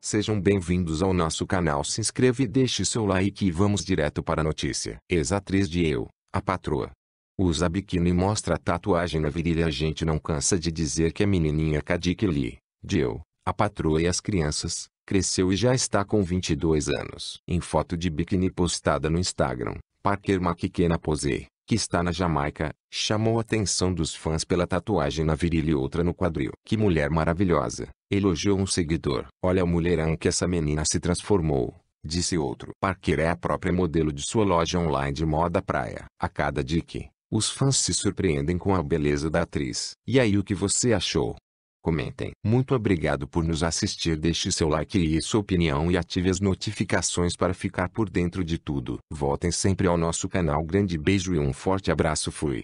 Sejam bem-vindos ao nosso canal. Se inscreva e deixe seu like e vamos direto para a notícia. Ex-atriz de Eu, a patroa. Usa biquíni e mostra a tatuagem na virilha. A gente não cansa de dizer que a é menininha Kadiki Lee, de Eu, a patroa e as crianças, cresceu e já está com 22 anos. Em foto de biquíni postada no Instagram, Parker McKenna posei que está na Jamaica, chamou a atenção dos fãs pela tatuagem na virilha e outra no quadril. Que mulher maravilhosa, elogiou um seguidor. Olha o mulherão que essa menina se transformou, disse outro. Parker é a própria modelo de sua loja online de moda praia. A cada dica, os fãs se surpreendem com a beleza da atriz. E aí o que você achou? comentem. Muito obrigado por nos assistir. Deixe seu like e sua opinião e ative as notificações para ficar por dentro de tudo. Voltem sempre ao nosso canal. Grande beijo e um forte abraço. Fui.